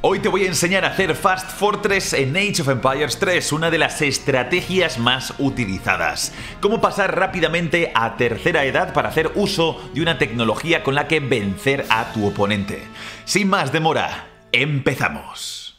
Hoy te voy a enseñar a hacer Fast Fortress en Age of Empires 3, una de las estrategias más utilizadas. Cómo pasar rápidamente a tercera edad para hacer uso de una tecnología con la que vencer a tu oponente. Sin más demora, empezamos.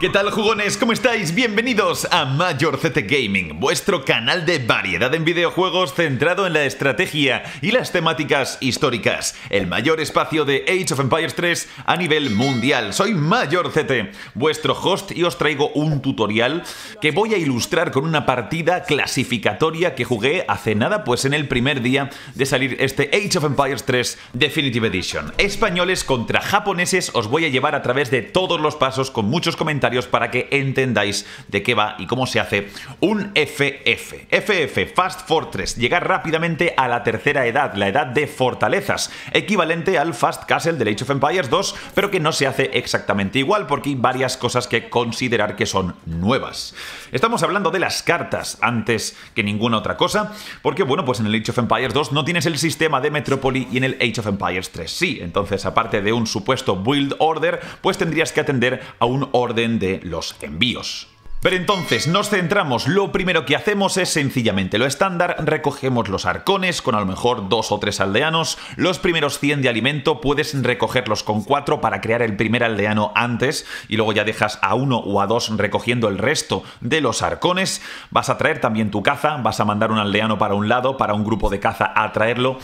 ¿Qué tal jugones? ¿Cómo estáis? Bienvenidos a Major CT Gaming, vuestro canal de variedad en videojuegos centrado en la estrategia y las temáticas históricas, el mayor espacio de Age of Empires 3 a nivel mundial. Soy Major CT, vuestro host y os traigo un tutorial que voy a ilustrar con una partida clasificatoria que jugué hace nada, pues en el primer día de salir este Age of Empires 3 Definitive Edition. Españoles contra japoneses os voy a llevar a través de todos los pasos con muchos comentarios para que entendáis de qué va y cómo se hace un FF. FF, Fast Fortress, llegar rápidamente a la tercera edad, la edad de fortalezas, equivalente al Fast Castle del Age of Empires 2, pero que no se hace exactamente igual porque hay varias cosas que considerar que son nuevas. Estamos hablando de las cartas antes que ninguna otra cosa, porque bueno, pues en el Age of Empires 2 no tienes el sistema de Metrópoli y en el Age of Empires 3 sí, entonces aparte de un supuesto build order, pues tendrías que atender a un orden de de los envíos. Pero entonces nos centramos, lo primero que hacemos es sencillamente lo estándar, recogemos los arcones con a lo mejor dos o tres aldeanos, los primeros 100 de alimento puedes recogerlos con cuatro para crear el primer aldeano antes y luego ya dejas a uno o a dos recogiendo el resto de los arcones, vas a traer también tu caza, vas a mandar un aldeano para un lado, para un grupo de caza a traerlo,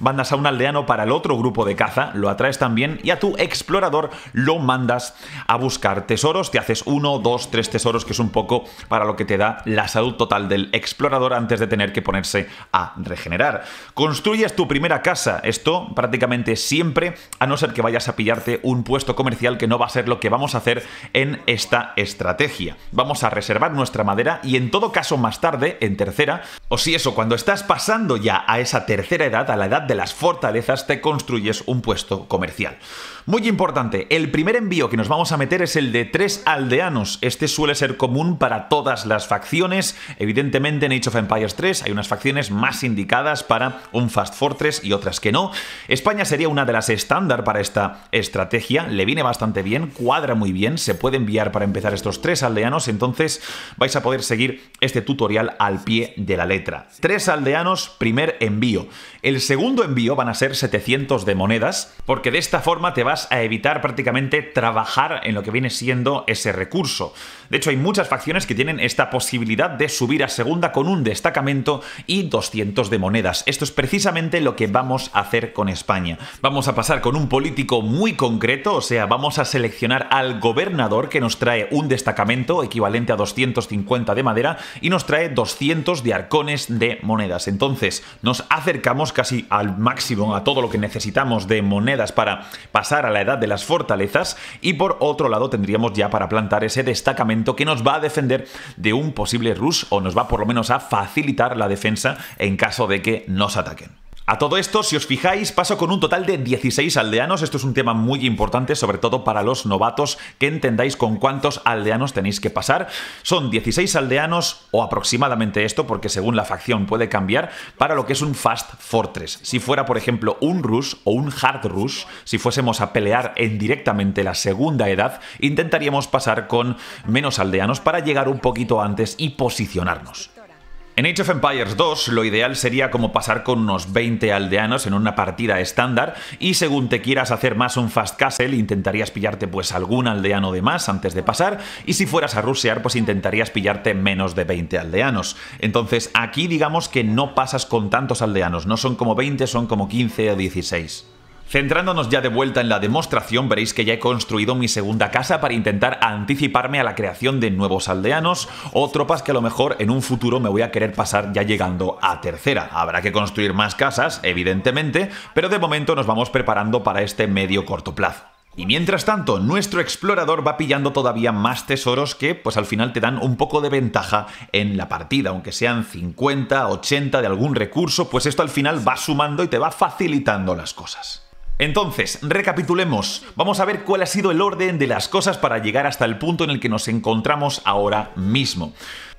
mandas a un aldeano para el otro grupo de caza, lo atraes también y a tu explorador lo mandas a buscar tesoros, te haces uno, dos, tres tesoros que son un poco para lo que te da la salud total del explorador antes de tener que ponerse a regenerar. Construyes tu primera casa, esto prácticamente siempre, a no ser que vayas a pillarte un puesto comercial que no va a ser lo que vamos a hacer en esta estrategia. Vamos a reservar nuestra madera y en todo caso más tarde, en tercera, o si eso, cuando estás pasando ya a esa tercera edad, a la edad de las fortalezas, te construyes un puesto comercial. Muy importante, el primer envío que nos vamos a meter es el de tres aldeanos. Este suele ser como para todas las facciones. Evidentemente en Age of Empires 3 hay unas facciones más indicadas para un Fast Fortress y otras que no. España sería una de las estándar para esta estrategia, le viene bastante bien, cuadra muy bien, se puede enviar para empezar estos tres aldeanos, entonces vais a poder seguir este tutorial al pie de la letra. Tres aldeanos, primer envío. El segundo envío van a ser 700 de monedas, porque de esta forma te vas a evitar prácticamente trabajar en lo que viene siendo ese recurso. De hecho, hay muchas facciones que tienen esta posibilidad de subir a segunda con un destacamento y 200 de monedas. Esto es precisamente lo que vamos a hacer con España. Vamos a pasar con un político muy concreto, o sea, vamos a seleccionar al gobernador que nos trae un destacamento equivalente a 250 de madera y nos trae 200 de arcones de monedas. Entonces, nos acercamos casi al máximo a todo lo que necesitamos de monedas para pasar a la edad de las fortalezas y por otro lado tendríamos ya para plantar ese destacamento que nos va a defender de un posible rush o nos va por lo menos a facilitar la defensa en caso de que nos ataquen. A todo esto, si os fijáis, paso con un total de 16 aldeanos. Esto es un tema muy importante, sobre todo para los novatos, que entendáis con cuántos aldeanos tenéis que pasar. Son 16 aldeanos, o aproximadamente esto, porque según la facción puede cambiar, para lo que es un Fast Fortress. Si fuera, por ejemplo, un rush o un Hard rush, si fuésemos a pelear en directamente la segunda edad, intentaríamos pasar con menos aldeanos para llegar un poquito antes y posicionarnos. En Age of Empires 2 lo ideal sería como pasar con unos 20 aldeanos en una partida estándar y según te quieras hacer más un fast castle intentarías pillarte pues algún aldeano de más antes de pasar y si fueras a rusear pues intentarías pillarte menos de 20 aldeanos. Entonces aquí digamos que no pasas con tantos aldeanos, no son como 20, son como 15 o 16. Centrándonos ya de vuelta en la demostración, veréis que ya he construido mi segunda casa para intentar anticiparme a la creación de nuevos aldeanos o tropas que a lo mejor en un futuro me voy a querer pasar ya llegando a tercera. Habrá que construir más casas, evidentemente, pero de momento nos vamos preparando para este medio corto plazo. Y mientras tanto, nuestro explorador va pillando todavía más tesoros que pues al final te dan un poco de ventaja en la partida, aunque sean 50, 80 de algún recurso, pues esto al final va sumando y te va facilitando las cosas. Entonces, recapitulemos. Vamos a ver cuál ha sido el orden de las cosas para llegar hasta el punto en el que nos encontramos ahora mismo.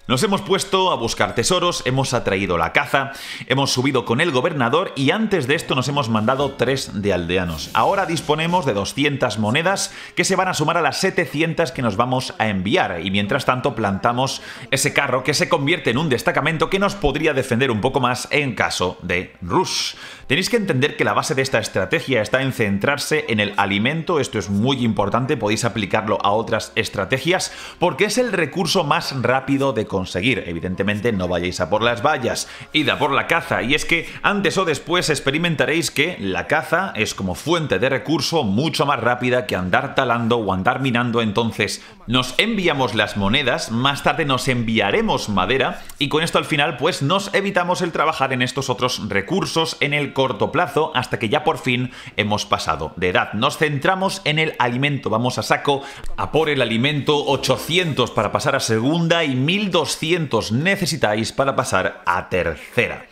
Nos hemos puesto a buscar tesoros, hemos atraído la caza, hemos subido con el gobernador y antes de esto nos hemos mandado 3 de aldeanos. Ahora disponemos de 200 monedas que se van a sumar a las 700 que nos vamos a enviar y mientras tanto plantamos ese carro que se convierte en un destacamento que nos podría defender un poco más en caso de Rush. Tenéis que entender que la base de esta estrategia está en centrarse en el alimento, esto es muy importante, podéis aplicarlo a otras estrategias porque es el recurso más rápido de conseguir. Evidentemente no vayáis a por las vallas, id a por la caza, y es que antes o después experimentaréis que la caza es como fuente de recurso mucho más rápida que andar talando o andar minando, entonces nos enviamos las monedas, más tarde nos enviaremos madera, y con esto al final pues nos evitamos el trabajar en estos otros recursos en el corto plazo hasta que ya por fin hemos pasado de edad. Nos centramos en el alimento, vamos a saco, a por el alimento 800 para pasar a segunda y 1200 200 necesitáis para pasar a tercera.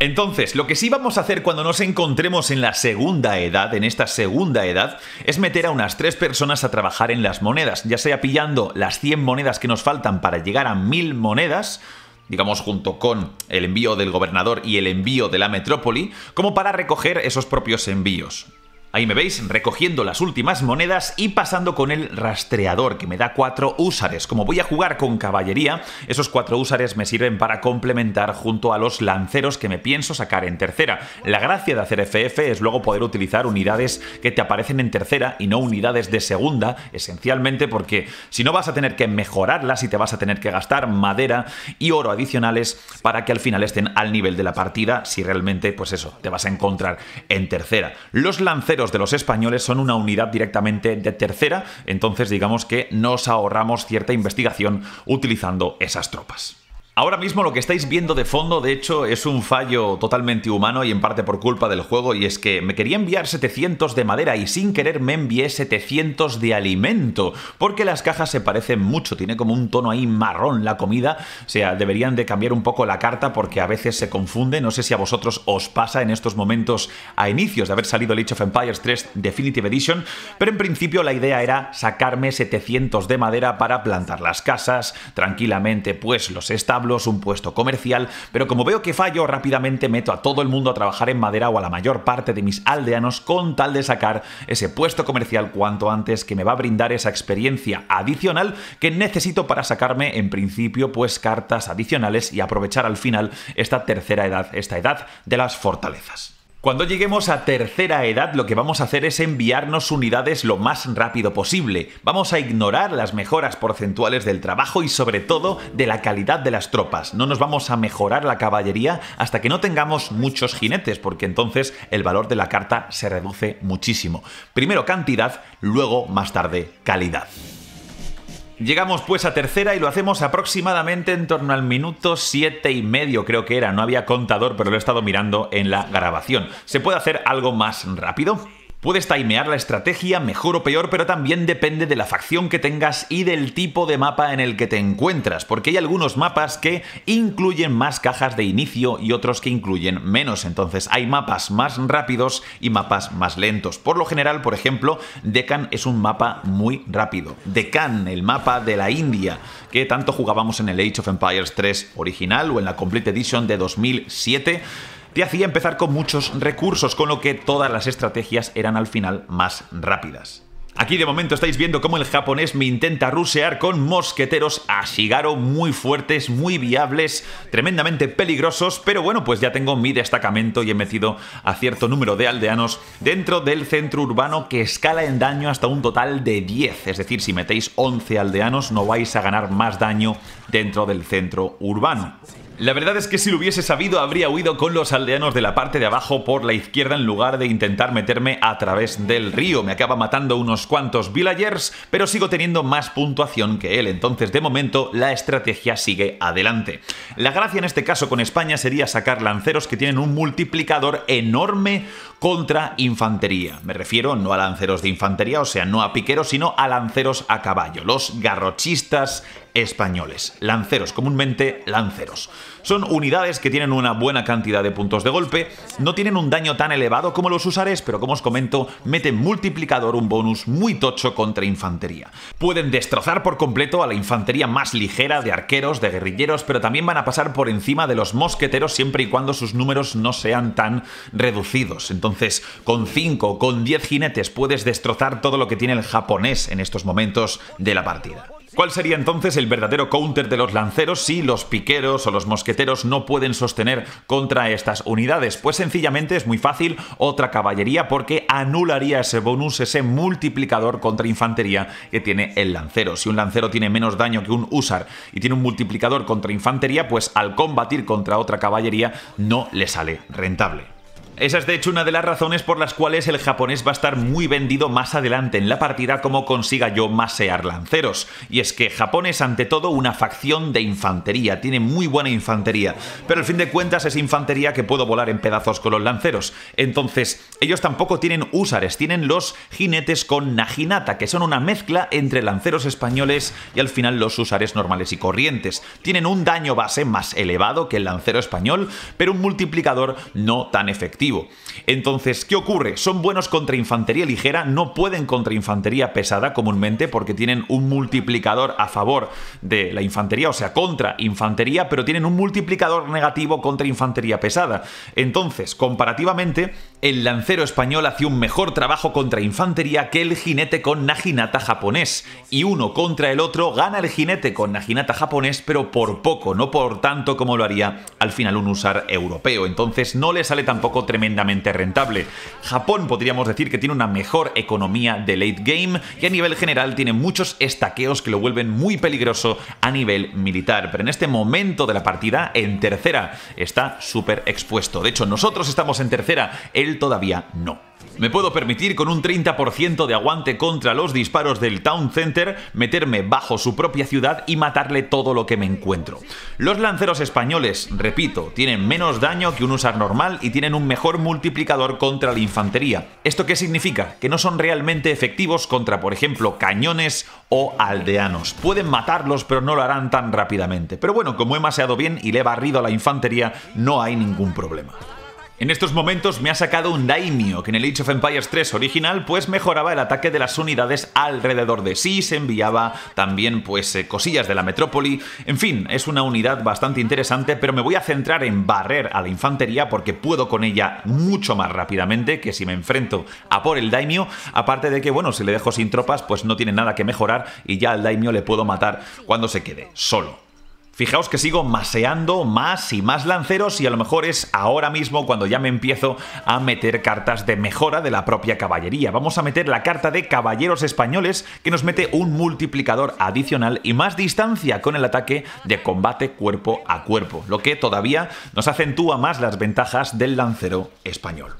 Entonces, lo que sí vamos a hacer cuando nos encontremos en la segunda edad, en esta segunda edad, es meter a unas tres personas a trabajar en las monedas, ya sea pillando las 100 monedas que nos faltan para llegar a 1000 monedas, digamos junto con el envío del gobernador y el envío de la metrópoli, como para recoger esos propios envíos. Ahí me veis recogiendo las últimas monedas y pasando con el rastreador que me da cuatro usares Como voy a jugar con caballería, esos cuatro usares me sirven para complementar junto a los lanceros que me pienso sacar en tercera. La gracia de hacer FF es luego poder utilizar unidades que te aparecen en tercera y no unidades de segunda, esencialmente porque si no vas a tener que mejorarlas y te vas a tener que gastar madera y oro adicionales para que al final estén al nivel de la partida si realmente pues eso, te vas a encontrar en tercera. Los lanceros de los españoles son una unidad directamente de tercera, entonces digamos que nos ahorramos cierta investigación utilizando esas tropas. Ahora mismo lo que estáis viendo de fondo, de hecho, es un fallo totalmente humano y en parte por culpa del juego, y es que me quería enviar 700 de madera y sin querer me envié 700 de alimento, porque las cajas se parecen mucho, tiene como un tono ahí marrón la comida, o sea, deberían de cambiar un poco la carta porque a veces se confunde, no sé si a vosotros os pasa en estos momentos a inicios de haber salido el Age of Empires 3 Definitive Edition, pero en principio la idea era sacarme 700 de madera para plantar las casas tranquilamente, pues los estamos es un puesto comercial, pero como veo que fallo, rápidamente meto a todo el mundo a trabajar en madera o a la mayor parte de mis aldeanos con tal de sacar ese puesto comercial cuanto antes que me va a brindar esa experiencia adicional que necesito para sacarme en principio pues cartas adicionales y aprovechar al final esta tercera edad, esta edad de las fortalezas. Cuando lleguemos a tercera edad lo que vamos a hacer es enviarnos unidades lo más rápido posible. Vamos a ignorar las mejoras porcentuales del trabajo y sobre todo de la calidad de las tropas. No nos vamos a mejorar la caballería hasta que no tengamos muchos jinetes porque entonces el valor de la carta se reduce muchísimo. Primero cantidad, luego más tarde calidad. Llegamos pues a tercera y lo hacemos aproximadamente en torno al minuto siete y medio, creo que era. No había contador, pero lo he estado mirando en la grabación. ¿Se puede hacer algo más rápido? Puedes taimear la estrategia mejor o peor, pero también depende de la facción que tengas y del tipo de mapa en el que te encuentras, porque hay algunos mapas que incluyen más cajas de inicio y otros que incluyen menos, entonces hay mapas más rápidos y mapas más lentos. Por lo general, por ejemplo, Deccan es un mapa muy rápido. Deccan, el mapa de la India, que tanto jugábamos en el Age of Empires 3 original o en la Complete Edition de 2007, te hacía empezar con muchos recursos, con lo que todas las estrategias eran al final más rápidas. Aquí de momento estáis viendo cómo el japonés me intenta rusear con mosqueteros a Shigaro muy fuertes, muy viables, tremendamente peligrosos, pero bueno, pues ya tengo mi destacamento y he metido a cierto número de aldeanos dentro del centro urbano que escala en daño hasta un total de 10, es decir, si metéis 11 aldeanos no vais a ganar más daño dentro del centro urbano. La verdad es que si lo hubiese sabido habría huido con los aldeanos de la parte de abajo por la izquierda en lugar de intentar meterme a través del río. Me acaba matando unos cuantos villagers, pero sigo teniendo más puntuación que él, entonces de momento la estrategia sigue adelante. La gracia en este caso con España sería sacar lanceros que tienen un multiplicador enorme contra infantería. Me refiero no a lanceros de infantería, o sea, no a piqueros, sino a lanceros a caballo. Los garrochistas españoles. Lanceros, comúnmente lanceros. Son unidades que tienen una buena cantidad de puntos de golpe, no tienen un daño tan elevado como los usares, pero como os comento, meten multiplicador un bonus muy tocho contra infantería. Pueden destrozar por completo a la infantería más ligera de arqueros, de guerrilleros, pero también van a pasar por encima de los mosqueteros siempre y cuando sus números no sean tan reducidos. Entonces, con 5, con 10 jinetes puedes destrozar todo lo que tiene el japonés en estos momentos de la partida. ¿Cuál sería entonces el verdadero counter de los lanceros si los piqueros o los mosqueteros no pueden sostener contra estas unidades? Pues sencillamente es muy fácil otra caballería porque anularía ese bonus, ese multiplicador contra infantería que tiene el lancero. Si un lancero tiene menos daño que un usar y tiene un multiplicador contra infantería, pues al combatir contra otra caballería no le sale rentable. Esa es de hecho una de las razones por las cuales el japonés va a estar muy vendido más adelante en la partida como consiga yo masear lanceros. Y es que Japón es ante todo una facción de infantería, tiene muy buena infantería, pero al fin de cuentas es infantería que puedo volar en pedazos con los lanceros. Entonces, ellos tampoco tienen usares tienen los jinetes con naginata, que son una mezcla entre lanceros españoles y al final los usares normales y corrientes. Tienen un daño base más elevado que el lancero español, pero un multiplicador no tan efectivo entonces, ¿qué ocurre? Son buenos contra infantería ligera, no pueden contra infantería pesada comúnmente porque tienen un multiplicador a favor de la infantería, o sea, contra infantería, pero tienen un multiplicador negativo contra infantería pesada. Entonces, comparativamente, el lancero español hace un mejor trabajo contra infantería que el jinete con Naginata japonés, y uno contra el otro gana el jinete con Naginata japonés, pero por poco, no por tanto como lo haría al final un usar europeo. Entonces, no le sale tampoco tremendamente rentable. Japón podríamos decir que tiene una mejor economía de late game y a nivel general tiene muchos estaqueos que lo vuelven muy peligroso a nivel militar. Pero en este momento de la partida, en tercera, está súper expuesto. De hecho, nosotros estamos en tercera, él todavía no. Me puedo permitir con un 30% de aguante contra los disparos del Town Center meterme bajo su propia ciudad y matarle todo lo que me encuentro. Los lanceros españoles, repito, tienen menos daño que un usar normal y tienen un mejor multiplicador contra la infantería. ¿Esto qué significa? Que no son realmente efectivos contra, por ejemplo, cañones o aldeanos. Pueden matarlos pero no lo harán tan rápidamente. Pero bueno, como he maseado bien y le he barrido a la infantería, no hay ningún problema. En estos momentos me ha sacado un Daimio que en el Age of Empires 3 original pues mejoraba el ataque de las unidades alrededor de sí, se enviaba también pues eh, cosillas de la metrópoli, en fin, es una unidad bastante interesante, pero me voy a centrar en barrer a la infantería porque puedo con ella mucho más rápidamente que si me enfrento a por el Daimio. aparte de que bueno, si le dejo sin tropas pues no tiene nada que mejorar y ya al Daimio le puedo matar cuando se quede solo. Fijaos que sigo maseando más y más lanceros y a lo mejor es ahora mismo cuando ya me empiezo a meter cartas de mejora de la propia caballería. Vamos a meter la carta de caballeros españoles que nos mete un multiplicador adicional y más distancia con el ataque de combate cuerpo a cuerpo, lo que todavía nos acentúa más las ventajas del lancero español.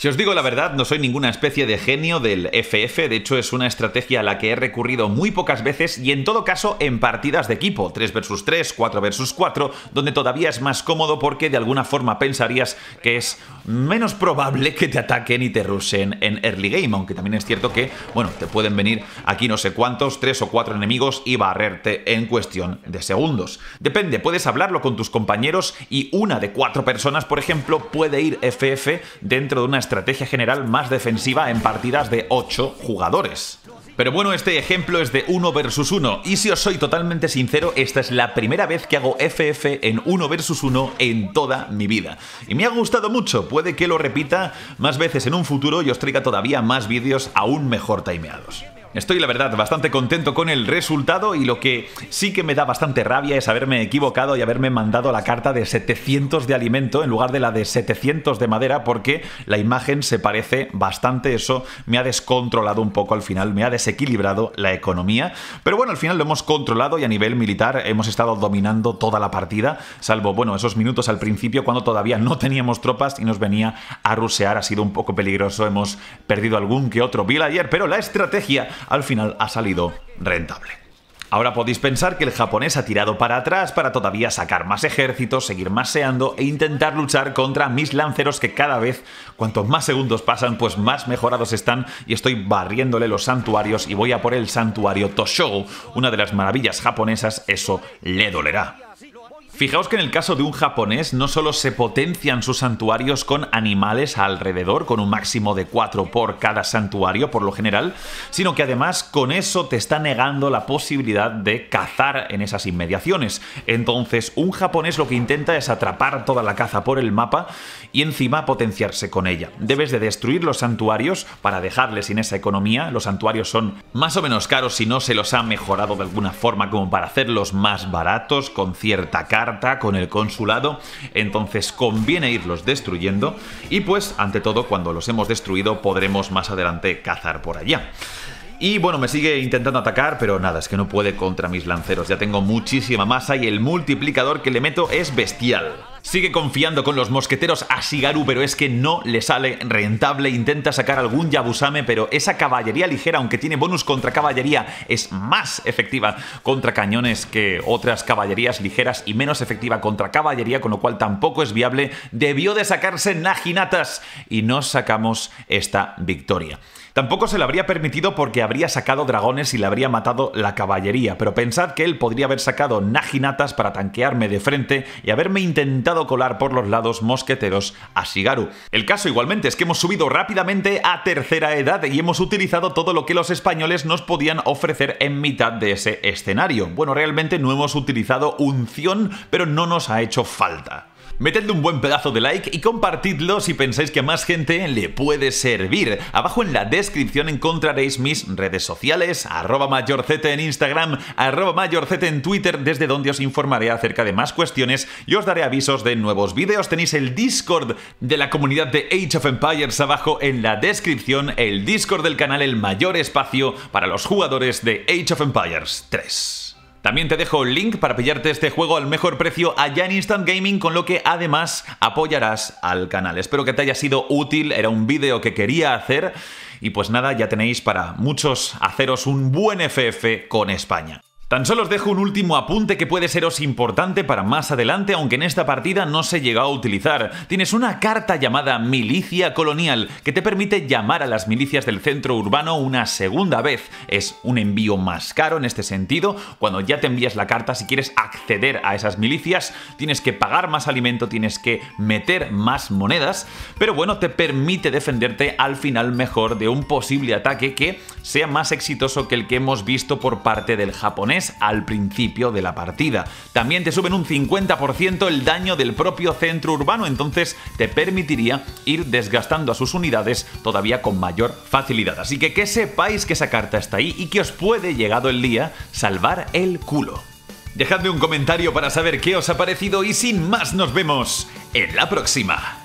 Si os digo la verdad, no soy ninguna especie de genio del FF, de hecho es una estrategia a la que he recurrido muy pocas veces y en todo caso en partidas de equipo, 3 vs 3, 4 vs 4, donde todavía es más cómodo porque de alguna forma pensarías que es menos probable que te ataquen y te rusen en early game, aunque también es cierto que, bueno, te pueden venir aquí no sé cuántos, 3 o 4 enemigos y barrerte en cuestión de segundos. Depende, puedes hablarlo con tus compañeros y una de cuatro personas, por ejemplo, puede ir FF dentro de una estrategia estrategia general más defensiva en partidas de 8 jugadores. Pero bueno, este ejemplo es de 1 versus 1 y si os soy totalmente sincero, esta es la primera vez que hago FF en 1 versus 1 en toda mi vida. Y me ha gustado mucho, puede que lo repita más veces en un futuro y os traiga todavía más vídeos aún mejor timeados. Estoy, la verdad, bastante contento con el resultado y lo que sí que me da bastante rabia es haberme equivocado y haberme mandado la carta de 700 de alimento en lugar de la de 700 de madera porque la imagen se parece bastante. Eso me ha descontrolado un poco al final, me ha desequilibrado la economía. Pero bueno, al final lo hemos controlado y a nivel militar hemos estado dominando toda la partida, salvo, bueno, esos minutos al principio cuando todavía no teníamos tropas y nos venía a rusear. Ha sido un poco peligroso, hemos perdido algún que otro ayer pero la estrategia al final ha salido rentable. Ahora podéis pensar que el japonés ha tirado para atrás para todavía sacar más ejércitos, seguir maseando e intentar luchar contra mis lanceros que cada vez, cuantos más segundos pasan, pues más mejorados están y estoy barriéndole los santuarios y voy a por el santuario Toshogu, una de las maravillas japonesas, eso le dolerá. Fijaos que en el caso de un japonés no solo se potencian sus santuarios con animales alrededor, con un máximo de 4 por cada santuario por lo general, sino que además con eso te está negando la posibilidad de cazar en esas inmediaciones. Entonces un japonés lo que intenta es atrapar toda la caza por el mapa y encima potenciarse con ella. Debes de destruir los santuarios para dejarles sin esa economía. Los santuarios son más o menos caros si no se los ha mejorado de alguna forma como para hacerlos más baratos con cierta carga con el consulado, entonces conviene irlos destruyendo y pues ante todo cuando los hemos destruido podremos más adelante cazar por allá. Y bueno, me sigue intentando atacar, pero nada, es que no puede contra mis lanceros. Ya tengo muchísima masa y el multiplicador que le meto es bestial. Sigue confiando con los mosqueteros a Shigaru, pero es que no le sale rentable. Intenta sacar algún Yabusame, pero esa caballería ligera, aunque tiene bonus contra caballería, es más efectiva contra cañones que otras caballerías ligeras y menos efectiva contra caballería, con lo cual tampoco es viable. Debió de sacarse Najinatas y no sacamos esta victoria. Tampoco se le habría permitido porque habría sacado dragones y le habría matado la caballería, pero pensad que él podría haber sacado Najinatas para tanquearme de frente y haberme intentado colar por los lados mosqueteros a Shigaru. El caso igualmente es que hemos subido rápidamente a tercera edad y hemos utilizado todo lo que los españoles nos podían ofrecer en mitad de ese escenario. Bueno, realmente no hemos utilizado unción, pero no nos ha hecho falta. Metedle un buen pedazo de like y compartidlo si pensáis que a más gente le puede servir. Abajo en la descripción encontraréis mis redes sociales, arroba en Instagram, arroba en Twitter, desde donde os informaré acerca de más cuestiones y os daré avisos de nuevos vídeos. Tenéis el Discord de la comunidad de Age of Empires abajo en la descripción, el Discord del canal El Mayor Espacio para los jugadores de Age of Empires 3. También te dejo el link para pillarte este juego al mejor precio allá en Instant Gaming, con lo que además apoyarás al canal. Espero que te haya sido útil, era un vídeo que quería hacer y pues nada, ya tenéis para muchos haceros un buen FF con España. Tan solo os dejo un último apunte que puede seros importante para más adelante, aunque en esta partida no se llegó a utilizar. Tienes una carta llamada Milicia Colonial que te permite llamar a las milicias del centro urbano una segunda vez. Es un envío más caro en este sentido. Cuando ya te envías la carta, si quieres acceder a esas milicias, tienes que pagar más alimento, tienes que meter más monedas, pero bueno, te permite defenderte al final mejor de un posible ataque que sea más exitoso que el que hemos visto por parte del japonés al principio de la partida. También te suben un 50% el daño del propio centro urbano, entonces te permitiría ir desgastando a sus unidades todavía con mayor facilidad. Así que que sepáis que esa carta está ahí y que os puede, llegado el día, salvar el culo. Dejadme un comentario para saber qué os ha parecido y sin más nos vemos en la próxima.